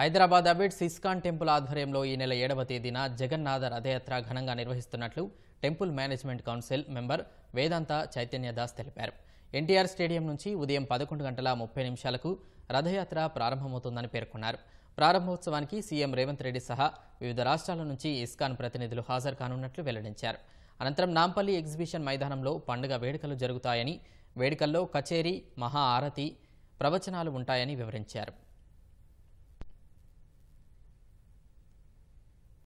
Hyderabad Abids ISKCON temple ఆధ్వర్యంలో ఈ నెల ఏడవ తేదీన జగన్నాథ రథయాత్ర ఘనంగా నిర్వహిస్తున్నట్లు temple management council member Vedanta Chaitanyadas తెలిపారు ఎన్టీఆర్ స్టేడియం నుంచి ఉదయం పదకొండు గంటల ముప్పై నిమిషాలకు రథయాత్ర ప్రారంభమవుతుందని పేర్కొన్నారు ప్రారంభోత్సవానికి సీఎం రేవంత్ రెడ్డి సహా వివిధ రాష్ట్రాల నుంచి ఇస్కాన్ ప్రతినిధులు హాజరు కానున్నట్లు వెల్లడించారు అనంతరం నాంపల్లి ఎగ్జిబిషన్ మైదానంలో పండుగ వేడుకలు జరుగుతాయని వేడుకల్లో కచేరీ మహా ఆరతి ప్రవచనాలు ఉంటాయని వివరించారు